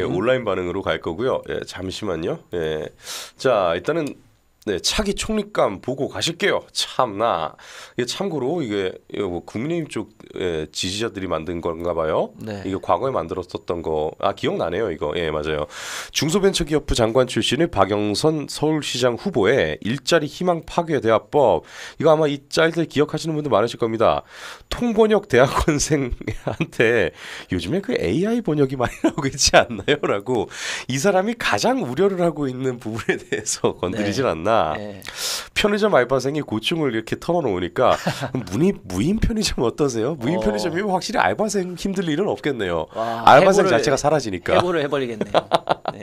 예, 음. 온라인 반응으로 갈 거고요. 예, 잠시만요. 예. 자, 일단은 네, 차기 총립감 보고 가실게요. 참나. 이게 참고로 이게 뭐 국민의힘 쪽 예, 지지자들이 만든 건가 봐요. 네. 이게 과거에 만들었었던 거. 아, 기억나네요, 이거. 예, 맞아요. 중소벤처기업부 장관 출신의 박영선 서울시장 후보의 일자리 희망 파괴 대화법. 이거 아마 이 짤들 기억하시는 분들 많으실 겁니다. 통번역 대학원생한테 요즘에 그 AI 번역이 많이 나오고 있지 않나요? 라고 이 사람이 가장 우려를 하고 있는 부분에 대해서 건드리질 네. 않나. 보 네. 예. 편의점 알바생이 고충을 이렇게 털어놓으니까 문인 무인 편의점 어떠세요? 무인 어. 편의점이면 뭐 확실히 알바생 힘들 일은 없겠네요. 와, 알바생 해고를, 자체가 사라지니까 해고를 해버리겠네요. 네.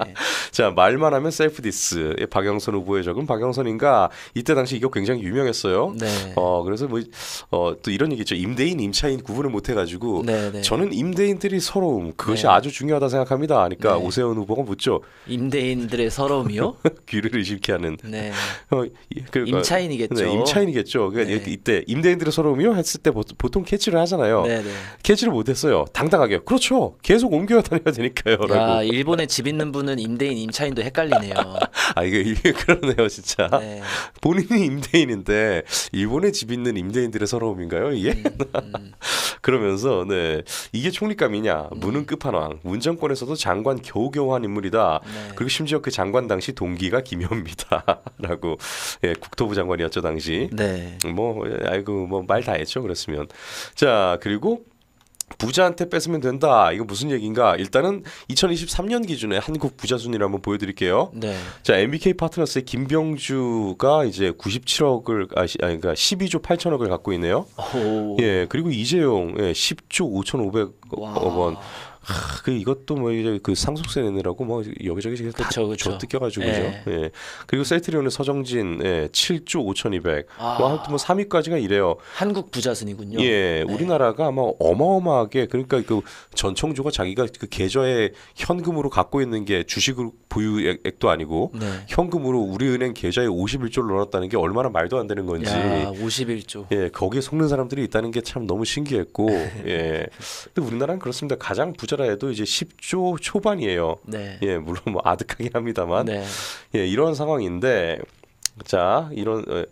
자 말만 하면 셀프 디스 박영선 후보의 적은 박영선인가 이때 당시 이거 굉장히 유명했어요. 네. 어 그래서 뭐또 어 이런 얘기 있죠. 임대인 임차인 구분을 못 해가지고 네, 네. 저는 임대인들이 서러움 그것이 네. 아주 중요하다 생각합니다. 그러니까 오세훈 후보가 묻죠. 임대인들의 서러움이요? 귀를 의심케 하는. 네. 어, 그 그러니까 임차인이겠죠. 네, 임차인이겠죠. 그러니까 네. 이때 임대인들이 서로 음유했을 때 보통 캐치를 하잖아요. 네, 네. 캐치를 못했어요. 당당하게. 그렇죠. 계속 옮겨 다녀야 되니까요. 야, 라고. 일본에 집 있는 분은 임대인, 임차인도 헷갈리네요. 아 이게, 그러네요, 진짜. 네. 본인이 임대인인데 일본에 집 있는 임대인들의 서러움인가요, 이게? 음, 음. 그러면서 네 이게 총리감이냐? 음. 무는 끝판왕. 문정권에서도 장관 겨우겨우 한 인물이다. 네. 그리고 심지어 그 장관 당시 동기가 김현미다라고 예, 국 국토부 장관이었죠 당시. 네. 뭐 아이고 뭐 말 다 했죠 그랬으면. 자 그리고 부자한테 뺏으면 된다. 이거 무슨 얘기인가? 일단은 2023년 기준에 한국 부자 순위를 한번 보여드릴게요. 네. 자, MBK 파트너스의 김병주가 이제 97억을 아, 아니 그러니까 12조 8천억을 갖고 있네요. 오. 예, 그리고 이재용 예, 10조 5,500억 원. 그 이것도 뭐 이제 그 상속세 내느라고 뭐 여기저기 그쵸, 그쵸. 뜯겨가지고 그죠. 예. 예. 그리고 세트리온의 서정진 예, 7조 5,200. 뭐 아. 뭐아튼뭐 3위까지가 이래요. 한국 부자순이군요. 예, 네. 우리나라가 아마 어마어마하게 그러니까 그 전청조가 자기가 그 계좌에 현금으로 갖고 있는 게 주식 보유액도 아니고 네. 현금으로 우리은행 계좌에 51조를 넣었다는 게 얼마나 말도 안 되는 건지. 야, 51조. 예, 거기에 속는 사람들이 있다는 게 참 너무 신기했고 예. 근데 우리나라는 그렇습니다. 가장 부자 엑스라 해도 이제 10조 초반이에요. 네. 예, 물론 뭐아득하게 합니다만. 네. 예, 이런 상황인데 자, 이런 어,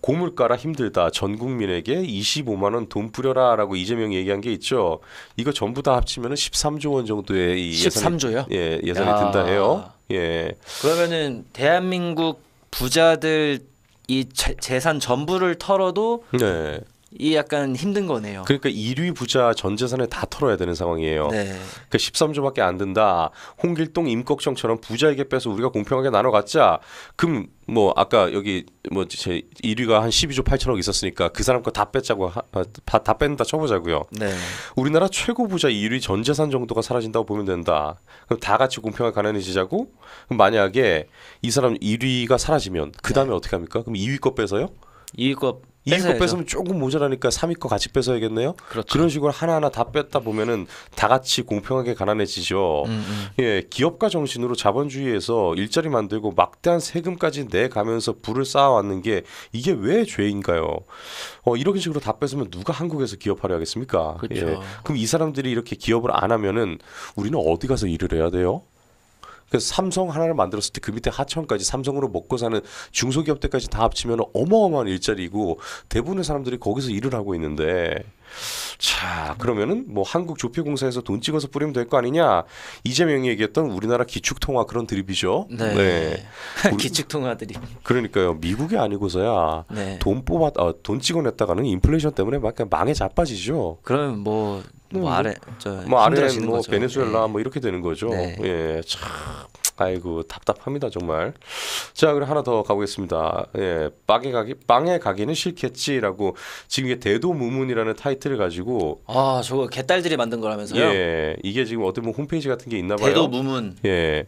고물가라 힘들다. 전 국민에게 25만 원 돈 뿌려라라고 이재명이 얘기한 게 있죠. 이거 전부 다 합치면은 13조 원 정도의 예산 13조요? 예, 예산이 야. 든다 해요. 예. 그러면은 대한민국 부자들 이 재산 전부를 털어도 네. 이 약간 힘든 거네요. 그러니까 1위 부자 전 재산을 다 털어야 되는 상황이에요. 네. 그러니까 13조밖에 안 된다. 홍길동 임꺽정처럼 부자에게 빼서 우리가 공평하게 나눠 갖자. 그럼 뭐 아까 여기 뭐제 1위가 한 12조 8천억 있었으니까 그 사람 거 다 뺐자고 아, 다, 다 뺀다 쳐보자고요. 네. 우리나라 최고 부자 1위 전 재산 정도가 사라진다고 보면 된다. 그럼 다 같이 공평하게 가난해지자고. 그럼 만약에 이 사람 1위가 사라지면 그 다음에 네. 어떻게 합니까? 그럼 2위 거 빼서요? 2위 거 2위거 뺏으면 조금 모자라니까 3위 거 같이 뺏어야겠네요. 그렇죠. 그런 식으로 하나하나 다 뺐다 보면은 다 같이 공평하게 가난해지죠. 음, 음. 예, 기업가 정신으로 자본주의에서 일자리 만들고 막대한 세금까지 내 가면서 부를 쌓아왔는 게 이게 왜 죄인가요? 어, 이런 식으로 다 뺏으면 누가 한국에서 기업하려 하겠습니까? 그렇죠. 예. 그럼 이 사람들이 이렇게 기업을 안 하면은 우리는 어디 가서 일을 해야 돼요? 그래서 삼성 하나를 만들었을 때 그 밑에 하천까지 삼성으로 먹고 사는 중소기업들까지 다 합치면 어마어마한 일자리고 대부분의 사람들이 거기서 일을 하고 있는데 자 그러면은 뭐 한국 조폐공사에서 돈 찍어서 뿌리면 될 거 아니냐 이재명이 얘기했던 우리나라 기축통화 그런 드립이죠. 네. 네. 기축통화 드립. 그러니까요 미국이 아니고서야 네. 돈 뽑아 아, 돈 찍어냈다가는 인플레이션 때문에 막 망에 자빠지죠. 그러면 뭐 뭐, 뭐 아래 뭐, 뭐 아래 뭐 거죠. 베네수엘라 네. 뭐 이렇게 되는 거죠. 네. 예, 참 아이고 답답합니다 정말. 자 그럼 하나 더 가보겠습니다. 예, 빵에 가기 빵에 가기는 싫겠지라고 지금 이게 대도무문이라는 타이틀을 가지고 아 저거 개딸들이 만든 거라면서요? 예, 이게 지금 어떻게 보면 홈페이지 같은 게 있나 봐요. 대도무문. 예,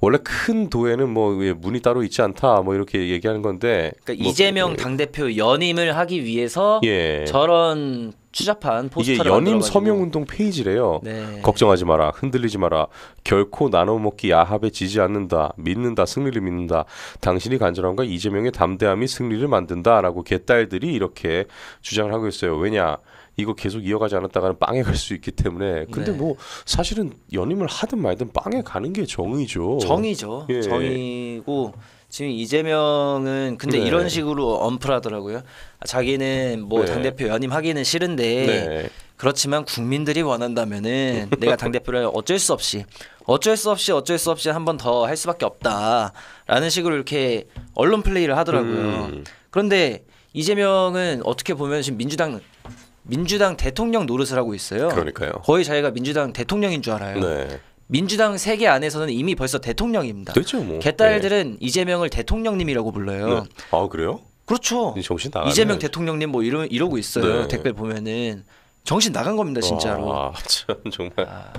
원래 큰 도에는 뭐 문이 따로 있지 않다 뭐 이렇게 얘기하는 건데. 그러니까 뭐, 이재명 예. 당 대표 연임을 하기 위해서 예. 저런 추잡한 포스터를 이게 연임 서명 운동 페이지래요. 네. 걱정하지 마라, 흔들리지 마라. 결코 나눠 먹기 야합에 지지 않는다. 믿는다, 승리를 믿는다. 당신이 간절함과 이재명의 담대함이 승리를 만든다라고 개딸들이 이렇게 주장을 하고 있어요. 왜냐? 이거 계속 이어가지 않았다가는 빵에 갈 수 있기 때문에 근데 네. 뭐 사실은 연임을 하든 말든 빵에 가는 게 정의죠. 정의죠. 예. 정의고 지금 이재명은 근데 네. 이런 식으로 언플하더라고요. 자기는 뭐 네. 당대표 연임하기는 싫은데 네. 그렇지만 국민들이 원한다면은 내가 당대표를 어쩔 수 없이 어쩔 수 없이 어쩔 수 없이 한 번 더 할 수밖에 없다라는 식으로 이렇게 언론 플레이를 하더라고요. 음. 그런데 이재명은 어떻게 보면 지금 민주당 민주당 대통령 노릇을 하고 있어요. 그러니까요. 거의 자기가 민주당 대통령인 줄 알아요. 네. 민주당 세계 안에서는 이미 벌써 대통령입니다. 됐죠 그렇죠, 뭐. 개딸들은 이재명을 대통령님이라고 불러요. 네. 아 그래요? 그렇죠. 정신 나가네. 이재명 대통령님 뭐 이러, 이러고 있어요. 네. 댓글 보면은. 정신 나간 겁니다 진짜로. 와, 참 정말 아,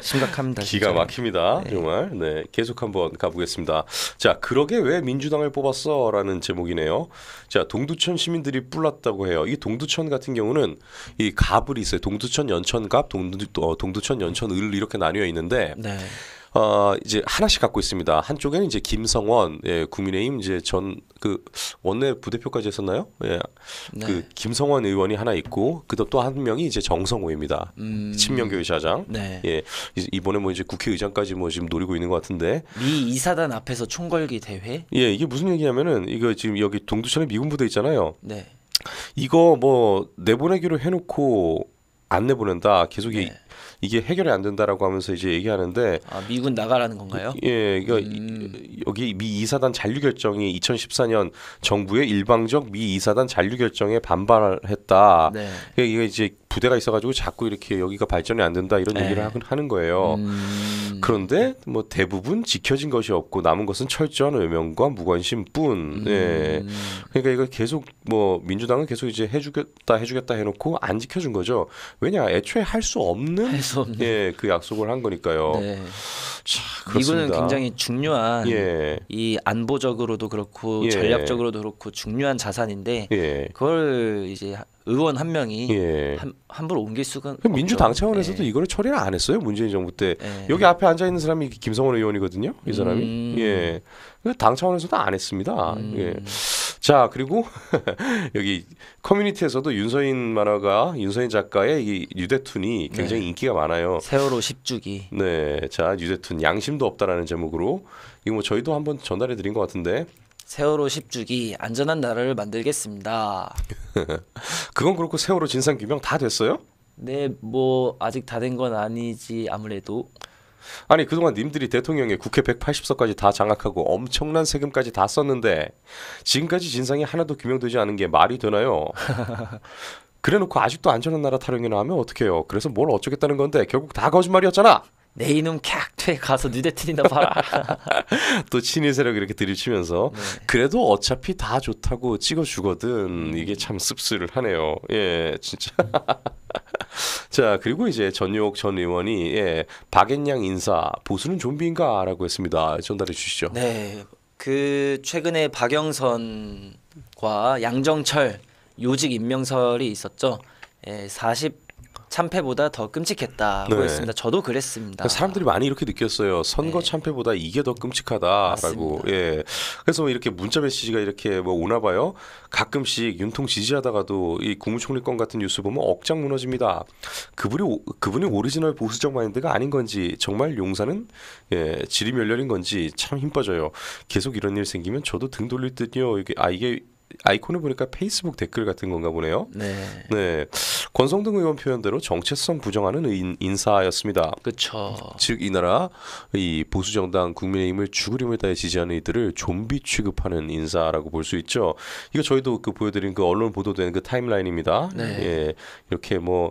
심각합니다. 기가 진짜로. 막힙니다 네. 정말. 네 계속 한번 가보겠습니다. 자 그러게 왜 민주당을 뽑았어라는 제목이네요. 자 동두천 시민들이 뿔났다고 해요. 이 동두천 같은 경우는 이 갑을 있어요. 동두천 연천갑, 동두, 어, 동두천 연천을 이렇게 나뉘어 있는데. 네. 어, 이제 하나씩 갖고 있습니다. 한쪽에는 이제 김성원 예, 국민의힘 이제 전 그 원내 부대표까지 했었나요? 예. 그 네. 그 김성원 의원이 하나 있고 그다음 또한 명이 이제 정성호입니다. 음. 친명교회 사장. 네. 예. 이번에 뭐 이제 국회의장까지 뭐 지금 노리고 있는 것 같은데. 미 이사단 앞에서 총궐기 대회? 예, 이게 무슨 얘기냐면은 이거 지금 여기 동두천에 미군 부대 있잖아요. 네. 이거 뭐 내보내기로 해놓고 안 내보낸다. 계속 네. 이게 해결이 안 된다라고 하면서 이제 얘기하는데 아, 미군 나가라는 건가요? 예, 그러니까 음. 여기 미 이사단 잔류 결정이 2014년 정부의 일방적 미 이사단 잔류 결정에 반발했다. 네. 그러니까 이게 이제 부대가 있어가지고 자꾸 이렇게 여기가 발전이 안 된다 이런 네. 얘기를 하긴 하는 거예요. 음. 그런데 뭐 대부분 지켜진 것이 없고 남은 것은 철저한 외면과 무관심뿐. 예. 음. 예. 그러니까 이거 계속 뭐 민주당은 계속 이제 해주겠다 해주겠다 해놓고 안 지켜준 거죠. 왜냐 애초에 할 수 없는, 없는. 예, 그 약속을 한 거니까요. 네. 자, 이거는 굉장히 중요한 예. 이 안보적으로도 그렇고 예. 전략적으로도 그렇고 중요한 자산인데 예. 그걸 이제 의원 한 명이 예. 함, 함부로 옮길 수가 그럼 민주당 차원에서도 예. 이거를 처리를 안 했어요 문재인 정부 때 예. 여기 앞에 앉아 있는 사람이 김성원 의원이거든요 이 사람이 음. 예당 차원에서도 안 했습니다 음. 예. 자 그리고 여기 커뮤니티에서도 윤서인 만화가 윤서인 작가의 이 유대툰이 굉장히 네. 인기가 많아요. 세월호 10주기. 네, 자 유대툰 양심도 없다라는 제목으로 이거 뭐 저희도 한번 전달해 드린 것 같은데 세월호 10주기 안전한 나라를 만들겠습니다. 그건 그렇고 세월호 진상 규명 다 됐어요? 네, 뭐 아직 다 된 건 아니지 아무래도. 아니 그동안 님들이 대통령의 국회 180석까지 다 장악하고 엄청난 세금까지 다 썼는데 지금까지 진상이 하나도 규명되지 않은 게 말이 되나요? 그래놓고 아직도 안전한 나라 타령이나 하면 어떡해요? 그래서 뭘 어쩌겠다는 건데 결국 다 거짓말이었잖아. 내 이놈 캬퇴 가서 뉴데트이나 봐라. 또 친일 세력 이렇게 들이치면서 네. 그래도 어차피 다 좋다고 찍어주거든. 이게 참씁쓸 하네요. 예, 진짜. 자 그리고 이제 전욕 전 의원이 예, 박앤양 인사 보수는 좀비인가라고 했습니다. 전달해 주시죠. 네, 그 최근에 박영선과 양정철 요직 임명설이 있었죠. 예, 40 참패보다 더 끔찍했다고 네. 했습니다. 저도 그랬습니다. 그러니까 사람들이 많이 이렇게 느꼈어요. 선거 네. 참패보다 이게 더 끔찍하다라고. 예. 그래서 뭐 이렇게 문자 메시지가 이렇게 뭐 오나 봐요. 가끔씩 윤통 지지하다가도 이 국무총리 권 같은 뉴스 보면 억장 무너집니다. 그분이 오, 그분이 오리지널 보수적 마인드가 아닌 건지 정말 용사는 예, 지리멸렬인 건지 참 힘 빠져요. 계속 이런 일 생기면 저도 등 돌릴 듯요. 이게 아 이게 아이콘을 보니까 페이스북 댓글 같은 건가 보네요. 네. 네. 권성동 의원 표현대로 정체성 부정하는 인, 인사였습니다. 그렇죠. 즉 이 나라 이 보수 정당 국민의힘을 죽으림을 다해 지지하는 이들을 좀비 취급하는 인사라고 볼 수 있죠. 이거 저희도 그 보여드린 그 언론 보도된 그 타임라인입니다. 네. 예. 이렇게 뭐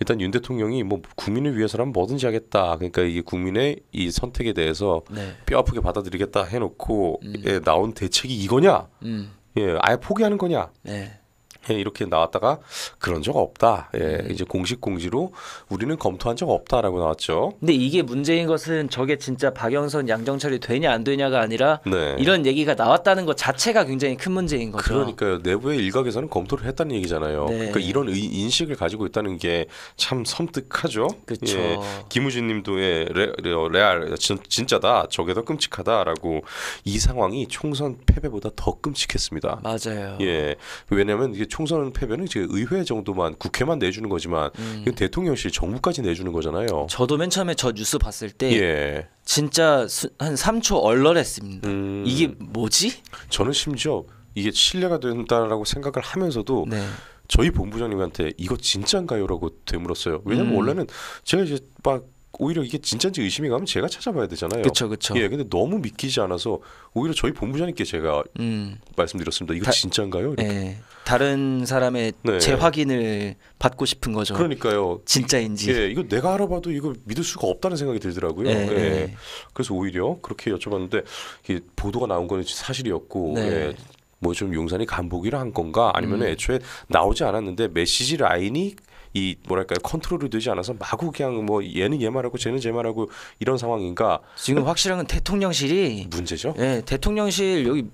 일단 윤 대통령이 뭐 국민을 위해서라면 뭐든지 하겠다. 그러니까 이게 국민의 이 선택에 대해서 네. 뼈 아프게 받아들이겠다 해놓고 음. 예, 나온 대책이 이거냐? 음. 예, 아예 포기하는 거냐? 네. 예, 이렇게 나왔다가 그런 적 없다. 예, 음. 이제 공식 공지로 우리는 검토한 적 없다라고 나왔죠. 근데 이게 문제인 것은 저게 진짜 박영선 양정철이 되냐 안 되냐가 아니라 네. 이런 얘기가 나왔다는 것 자체가 굉장히 큰 문제인 거죠. 그러니까요. 내부의 일각에서는 검토를 했다는 얘기잖아요. 네. 그러니까 이런 의, 인식을 가지고 있다는 게 참 섬뜩하죠. 그렇죠. 예, 김우진 님도 예, 레, 레알 진, 진짜다. 저게 더 끔찍하다라고 이 상황이 총선 패배보다 더 끔찍했습니다. 맞아요. 예. 왜냐면 이게 총 총선 패배는 이제 의회 정도만 국회만 내주는 거지만 음. 이건 대통령실 정부까지 내주는 거잖아요. 저도 맨 처음에 저 뉴스 봤을 때 예. 진짜 한 3초 얼얼했습니다. 음. 이게 뭐지? 저는 심지어 이게 신뢰가 된다라고 생각을 하면서도 네. 저희 본부장님한테 이거 진짠가요라고 되물었어요. 왜냐면 음. 원래는 제가 이제 막 오히려 이게 진짜인지 의심이 가면 제가 찾아봐야 되잖아요. 그렇죠, 그렇죠. 예, 근데 너무 믿기지 않아서 오히려 저희 본부장님께 제가 음. 말씀드렸습니다. 이거 다, 진짜인가요? 이렇게. 네, 다른 사람의 네. 재확인을 받고 싶은 거죠. 그러니까요. 진짜인지. 예, 이거 내가 알아봐도 이거 믿을 수가 없다는 생각이 들더라고요. 네, 예. 네. 그래서 오히려 그렇게 여쭤봤는데 이게 보도가 나온 건 사실이었고 네. 예, 뭐 좀 용산이 간복이라한 건가 아니면 음. 애초에 나오지 않았는데 메시지 라인이 이 뭐랄까요 컨트롤이 되지 않아서 마구 그냥 뭐 얘는 얘 말하고 쟤는 쟤 말하고 이런 상황인가 지금 확실한 건 대통령실이 문제죠. 예, 대통령실 여기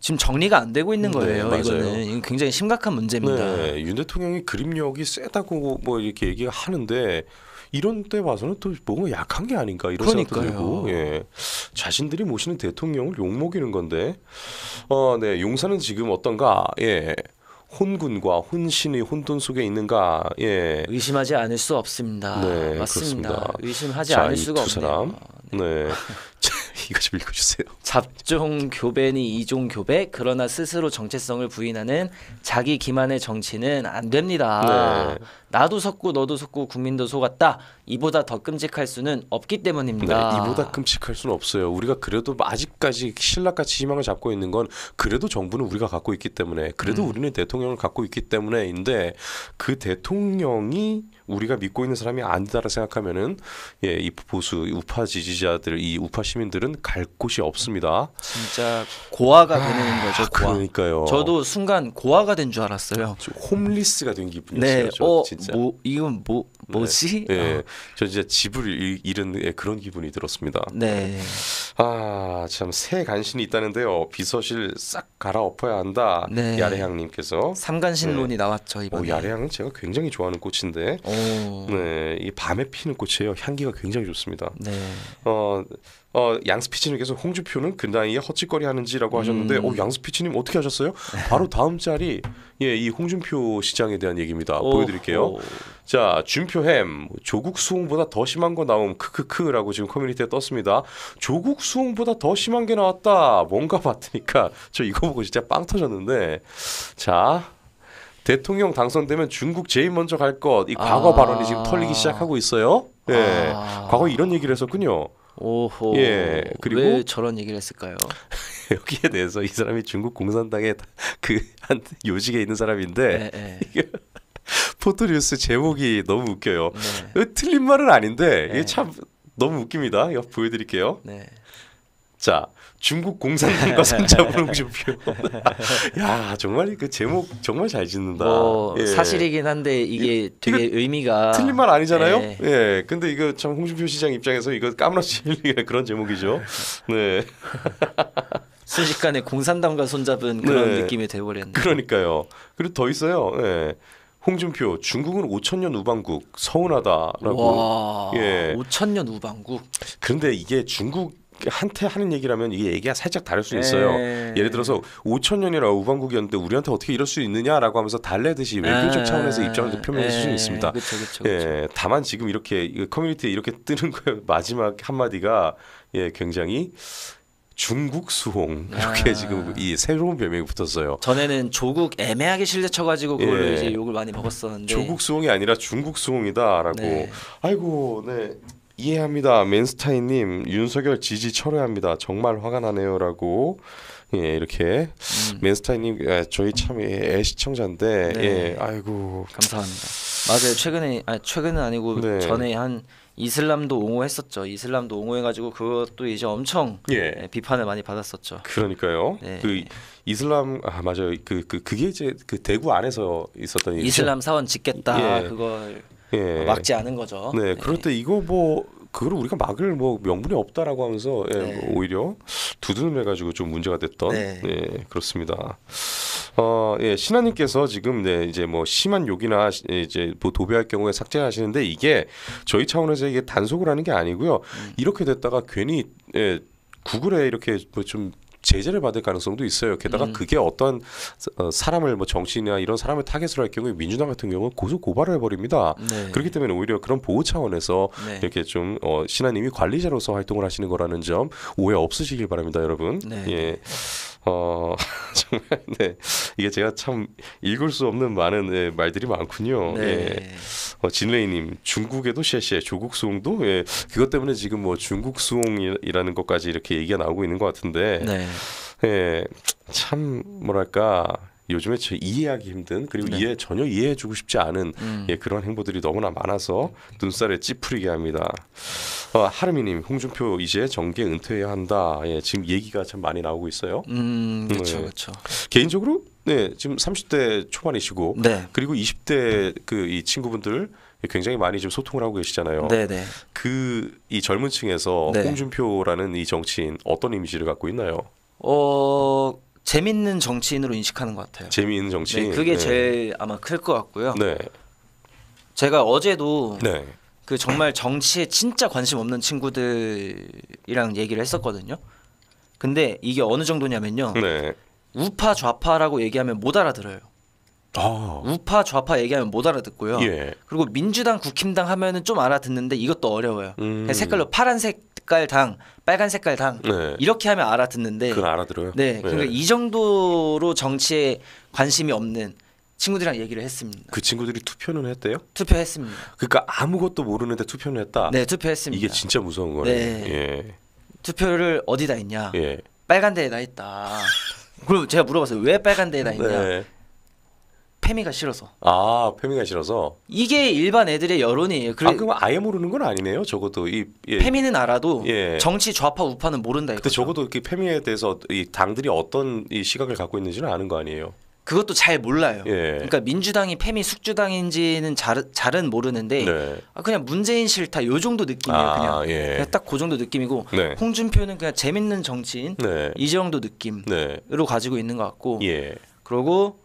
지금 정리가 안 되고 있는 네, 거예요. 네, 이거는 이건 굉장히 심각한 문제입니다. 네, 윤 대통령이 그림력이 세다고 뭐 이렇게 얘기하는데 이런 때봐서는또 뭔가 약한 게 아닌가 이런 그러니까요. 생각도 들고 예. 자신들이 모시는 대통령을 욕먹이는 건데 어, 네 용사는 지금 어떤가 예 혼군과 혼신의 혼돈 속에 있는가 예. 의심하지 않을 수 없습니다. 네, 맞습니다. 그렇습니다. 의심하지 자, 않을 수가 없네요. 사람. 네. 네. 이거 좀 읽어주세요. 잡종 교배니 이종 교배 그러나 스스로 정체성을 부인하는 자기 기만의 정치는 안 됩니다. 네. 나도 속고 너도 속고 국민도 속았다 이보다 더 끔찍할 수는 없기 때문입니다. 네, 이보다 끔찍할 수는 없어요. 우리가 그래도 아직까지 신라같이 희망을 잡고 있는 건 그래도 정부는 우리가 갖고 있기 때문에 그래도 음. 우리는 대통령을 갖고 있기 때문에인데 그 대통령이 우리가 믿고 있는 사람이 아니다라 생각하면은 예, 이 보수 우파 지지자들 이 우파 시민들은 갈 곳이 없습니다. 진짜 고아가 아, 되는 거죠. 고아. 그러니까요. 저도 순간 고아가 된 줄 알았어요. 홈리스가 된 기분이었어요. 네, 저, 어, 진짜. 뭐 이건 뭐 뭐지? 네, 네. 어. 저 진짜 집을 잃, 잃은 예, 그런 기분이 들었습니다. 네. 아참 새 간신이 있다는데요. 비서실 싹 갈아엎어야 한다. 네. 야레향님께서 삼간신론이 네. 나왔죠 이번에. 어, 야레향은 제가 굉장히 좋아하는 꽃인데, 오. 네, 이 밤에 피는 꽃이에요. 향기가 굉장히 좋습니다. 네. 어 어, 양스피치님께서 홍준표는 그 나이에 헛짓거리 하는지라고 하셨는데, 음. 어, 양스피치님 어떻게 하셨어요? 바로 다음 자리 예, 이 홍준표 시장에 대한 얘기입니다. 오, 보여드릴게요. 자, 준표햄 조국 수홍보다 더 심한 거 나옴 크크크라고 지금 커뮤니티에 떴습니다. 조국 수홍보다 더 심한 게 나왔다. 뭔가 봤으니까 저 이거 보고 진짜 빵 터졌는데, 자. 대통령 당선되면 중국 제일 먼저 갈 것 이 과거 아. 발언이 지금 털리기 시작하고 있어요. 네, 아. 과거 이런 얘기를 했었군요. 오호. 예. 그리고 왜 저런 얘기를 했을까요? 여기에 대해서 이 사람이 중국 공산당의 그 한 요직에 있는 사람인데 네, 네. 포토리우스 제목이 너무 웃겨요. 네. 어, 틀린 말은 아닌데 이게 네. 참 너무 웃깁니다. 이거 보여드릴게요. 네. 자, 중국 공산당과 손잡은 홍준표. 야 정말 그 제목 정말 잘 짓는다. 뭐 예. 사실이긴 한데 이게 되게 의미가 틀린 말 아니잖아요. 예. 예. 근데 이거 참 홍준표 시장 입장에서 이거 까무러치 그런 제목이죠. 네. 순식간에 공산당과 손잡은 그런 네. 느낌이 돼버렸네요. 그러니까요. 그리고 더 있어요. 네. 홍준표 중국은 5천년 우방국 서운하다라고. 와, 예. 5천년 우방국. 그런데 이게 중국 한테 하는 얘기라면 이게 얘기가 살짝 다를 수 있어요. 예. 예를 들어서 5천 년이라 우방국이었는데 우리한테 어떻게 이럴 수 있느냐라고 하면서 달래듯이 외교적 아, 차원에서 입장을 표명할 수는 네. 있습니다. 그쵸, 그쵸, 그쵸. 예, 다만 지금 이렇게 커뮤니티에 이렇게 뜨는 거예요. 마지막 한마디가 예, 굉장히 중국 수홍 이렇게 아. 지금 이 새로운 별명이 붙었어요. 전에는 조국 애매하게 실려쳐가지고 그걸로 예. 이제 욕을 많이 먹었었는데 조국 수홍이 아니라 중국 수홍이다라고. 네. 아이고, 네. 이해합니다. 맨스타인님 윤석열 지지 철회합니다. 정말 화가 나네요라고 예 이렇게 음. 맨스타인님 예, 저희 참 예, 애시청자인데 네. 예 아이고 감사합니다. 맞아요 최근에 아 최근은 아니고 네. 전에 한 이슬람도 옹호했었죠. 이슬람도 옹호해가지고 그것도 이제 엄청 예. 예 비판을 많이 받았었죠. 그러니까요. 네. 그 이슬람 아 맞아요. 그그 그, 그 게 이제 그 대구 안에서 있었던 이슬람 일이죠? 사원 짓겠다 예. 그걸 예. 어, 막지 않은 거죠. 네, 네, 그런데 이거 뭐 그걸 우리가 막을 뭐 명분이 없다라고 하면서 예, 네. 오히려 두드름해가지고 좀 문제가 됐던 네. 예, 그렇습니다. 어, 예, 신하님께서 지금 네, 이제 뭐 심한 욕이나 예, 이제 뭐 도배할 경우에 삭제하시는데 이게 저희 차원에서 이게 단속을 하는 게 아니고요. 음. 이렇게 됐다가 괜히 예, 구글에 이렇게 뭐좀 제재를 받을 가능성도 있어요. 게다가 음. 그게 어떤 어, 사람을 뭐 정치인이나 이런 사람을 타겟으로 할 경우에 민주당 같은 경우는 고소 고발을 해버립니다. 네. 그렇기 때문에 오히려 그런 보호 차원에서 네. 이렇게 좀 어, 신하님이 관리자로서 활동을 하시는 거라는 점 오해 없으시길 바랍니다, 여러분. 네. 예. 어 정말 네 이게 제가 참 읽을 수 없는 많은 예, 말들이 많군요. 네. 예. 어, 진레이님 중국에도 셰셰 조국 수홍도 예, 그것 때문에 지금 뭐 중국 수홍이라는 것까지 이렇게 얘기가 나오고 있는 것 같은데 네. 예, 참 뭐랄까 요즘에 저 이해하기 힘든 그리고 네. 이해 전혀 이해해주고 싶지 않은 음. 예, 그런 행보들이 너무나 많아서 눈살에 찌푸리게 합니다. 어, 하르미님, 홍준표 이제 정계 은퇴해야 한다. 예, 지금 얘기가 참 많이 나오고 있어요. 음, 그렇죠, 네. 그렇죠. 개인적으로 네 지금 30대 초반이시고 네. 그리고 20대 그이 친구분들 굉장히 많이 지금 소통을 하고 계시잖아요. 네네. 그 이 젊은 층에서 네. 홍준표라는 이 정치인 어떤 이미지를 갖고 있나요? 어 재밌는 정치인으로 인식하는 것 같아요. 재미는 정치인. 네, 그게 네. 제일 아마 클 것 같고요. 네. 제가 어제도 네. 그 정말 정치에 진짜 관심 없는 친구들이랑 얘기를 했었거든요. 근데 이게 어느 정도냐면요. 네. 우파 좌파라고 얘기하면 못 알아들어요. 아. 우파 좌파 얘기하면 못 알아듣고요. 예. 그리고 민주당 국힘당 하면은 좀 알아듣는데 이것도 어려워요. 음. 색깔로 파란색 색깔 당, 빨간 색깔 당 네. 이렇게 하면 알아듣는데 그걸 알아들어요. 네, 그러니까 네. 이 정도로 정치에 관심이 없는 친구들이랑 얘기를 했습니다. 그 친구들이 투표는 했대요? 투표했습니다. 그러니까 아무것도 모르는데 투표는 했다. 네, 투표했습니다. 이게 진짜 무서운 거네. 네. 예. 투표를 어디다 했냐? 예. 빨간 데에다 했다. 그럼 제가 물어봤어요. 왜 빨간 데에다 했냐? 네. 페미가 싫어서. 아 페미가 싫어서. 이게 일반 애들의 여론이에요. 그래, 아 그럼 아예 모르는 건 아니네요. 적어도 이 예. 페미는 알아도 예. 정치 좌파 우파는 모른다. 이거. 근데 적어도 이렇게 페미에 대해서 이 당들이 어떤 이 시각을 갖고 있는지는 아는 거 아니에요. 그것도 잘 몰라요. 예. 그러니까 민주당이 페미 숙주당인지는 잘, 잘은 모르는데 네. 아, 그냥 문재인 싫다 요 정도 느낌이에요. 아, 그냥, 예. 그냥 딱 그 정도 느낌이고 네. 홍준표는 그냥 재밌는 정치인 네. 이 정도 느낌으로 네. 가지고 있는 것 같고 예. 그리고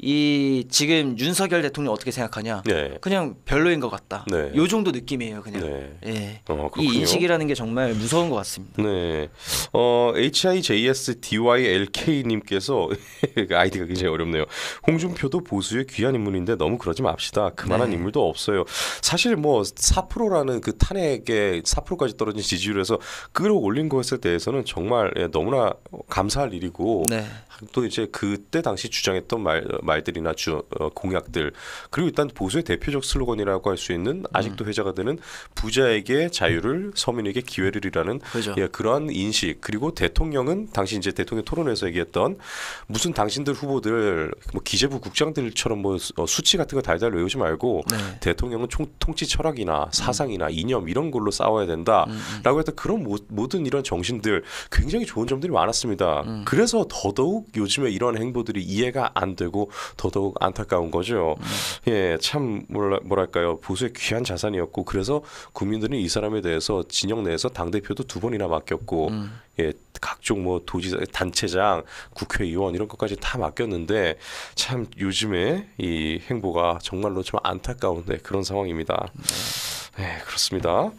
이 지금 윤석열 대통령 어떻게 생각하냐? 네. 그냥 별로인 것 같다. 네. 요 정도 느낌이에요, 그냥. 네. 예. 어, 이 인식이라는 게 정말 무서운 것 같습니다. 네. 어, HIJSDYLK님께서 그 아이디가 굉장히 어렵네요. 홍준표도 보수의 귀한 인물인데 너무 그러지 맙시다. 그만한 네. 인물도 없어요. 사실 뭐 4%라는 그 탄핵에 4%까지 떨어진 지지율에서 끌어올린 것에 대해서는 정말 예, 너무나 감사할 일이고 네. 또 이제 그때 당시 주장했던 말 말들이나 주, 어, 공약들 그리고 일단 보수의 대표적 슬로건이라고 할 수 있는 아직도 음. 회자가 되는 부자에게 자유를 서민에게 기회를이라는 그렇죠. 예, 그러한 인식 그리고 대통령은 당시 이제 대통령 토론에서 얘기했던 무슨 당신들 후보들 뭐 기재부 국장들처럼 뭐 어, 수치 같은 거 달달 외우지 말고 네. 대통령은 총, 통치 철학이나 음. 사상이나 이념 이런 걸로 싸워야 된다라고 음, 했던 그런 모, 모든 이런 정신들 굉장히 좋은 점들이 많았습니다. 그래서 더더욱 요즘에 이런 행보들이 이해가 안 되고 더더욱 안타까운 거죠. 음. 예, 참 뭐라, 뭐랄까요 보수의 귀한 자산이었고 그래서 국민들은 이 사람에 대해서 진영 내에서 당 대표도 두 번이나 맡겼고 음. 예, 각종 뭐 도지 사 단체장, 국회의원 이런 것까지 다 맡겼는데 참 요즘에 이 행보가 정말로 좀 안타까운 데 네, 그런 상황입니다. 네, 네 그렇습니다.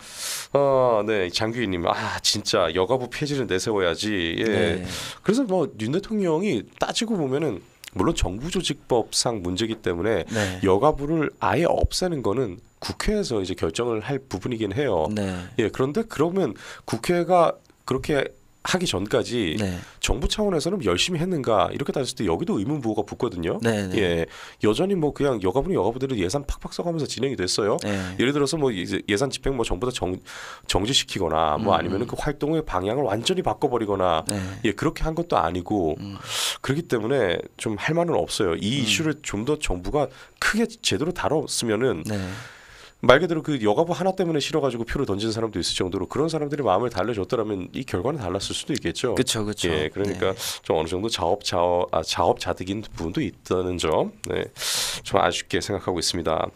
아 네, 장규희님, 아, 진짜 여가부 폐지를 내세워야지. 예. 네. 그래서 뭐윤 대통령이 따지고 보면은 물론 정부 조직법상 문제기 때문에 네. 여가부를 아예 없애는 거는 국회에서 이제 결정을 할 부분이긴 해요. 네. 예, 그런데 그러면 국회가 그렇게 하기 전까지 네. 정부 차원에서는 열심히 했는가 이렇게 따졌을 때 여기도 의문부호가 붙거든요. 네네. 네. 예, 여전히 뭐 그냥 여가부는 여가부대로 예산 팍팍 써가면서 진행이 됐어요. 네. 예를 들어서 뭐 예산 집행 뭐 전부 다 정, 정지시키거나 뭐 음. 아니면은 그 활동의 방향을 완전히 바꿔버리거나 네. 예 그렇게 한 것도 아니고 음. 그렇기 때문에 좀 할말은 없어요. 이 음. 이슈를 좀 더 정부가 크게 제대로 다뤘으면은. 네. 말 그대로 그 여가부 하나 때문에 싫어가지고 표를 던진 사람도 있을 정도로 그런 사람들이 마음을 달래줬더라면 이 결과는 달랐을 수도 있겠죠. 그렇죠, 그렇죠. 예, 그러니까 네. 좀 어느 정도 자업 자업 아, 자업 자득인 부분도 있다는 점, 네, 좀 아쉽게 생각하고 있습니다.